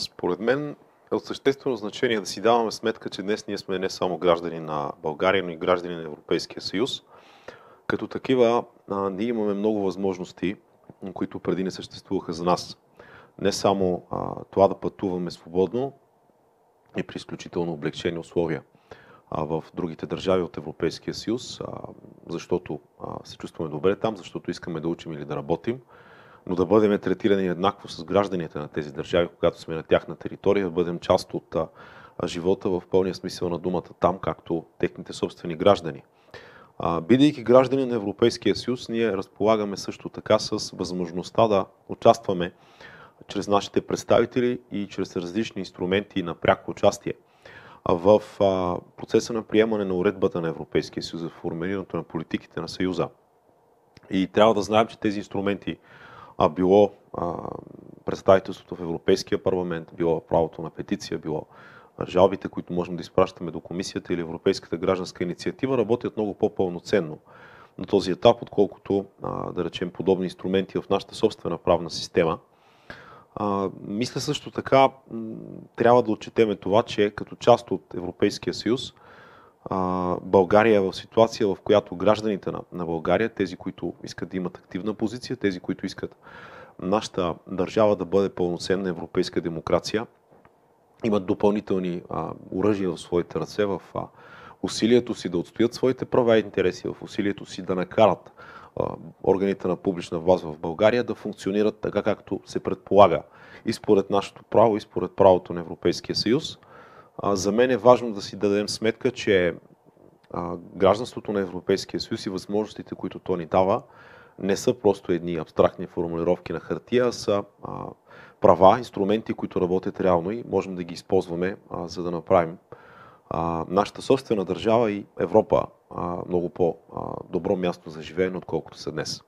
Според мен е от съществено значение да си даваме сметка, че днес ние сме не само граждани на България, но и граждани на Европейския съюз. Като такива, а, ние имаме много възможности, които преди не съществуваха за нас. Не само а, това да пътуваме свободно и при изключително облегчени условия а, в другите държави от Европейския съюз, а, защото а, се чувстваме добре там, защото искаме да учим или да работим, но да бъдем третирани еднакво с гражданите на тези държави, когато сме на тяхна територия, да бъдем част от а, живота в пълния смисъл на думата там, както техните собствени граждани. А, бидейки граждани на Европейския съюз, ние разполагаме също така с възможността да участваме чрез нашите представители и чрез различни инструменти на пряко участие в а, процеса на приемане на уредбата на Европейския съюз, в формирането на политиките на Съюза. И трябва да знаем, че тези инструменти а било а, представителството в Европейския парламент, било правото на петиция, било жалбите, които можем да изпращаме до комисията или Европейската гражданска инициатива, работят много по-пълноценно на този етап, отколкото, а, да речем, подобни инструменти в нашата собствена правна система. А, мисля също така, трябва да отчетеме това, че като част от Европейския съюз, България е в ситуация, в която гражданите на, на България, тези, които искат да имат активна позиция, тези, които искат нашата държава да бъде пълноценна европейска демокрация, имат допълнителни а, в своите ръце, в а, усилието си да отстоят своите права и интереси, в усилието си да накарат а, органите на публична власт в България да функционират така, както се предполага и според нашето право, и според правото на Европейския съюз. За мен е важно да си дадем сметка, че гражданството на Европейския съюз и възможностите, които то ни дава, не са просто едни абстрактни формулировки на хартия, а са права, инструменти, които работят реално и можем да ги използваме, за да направим нашата собствена държава и Европа много по-добро място за живеене, отколкото са днес.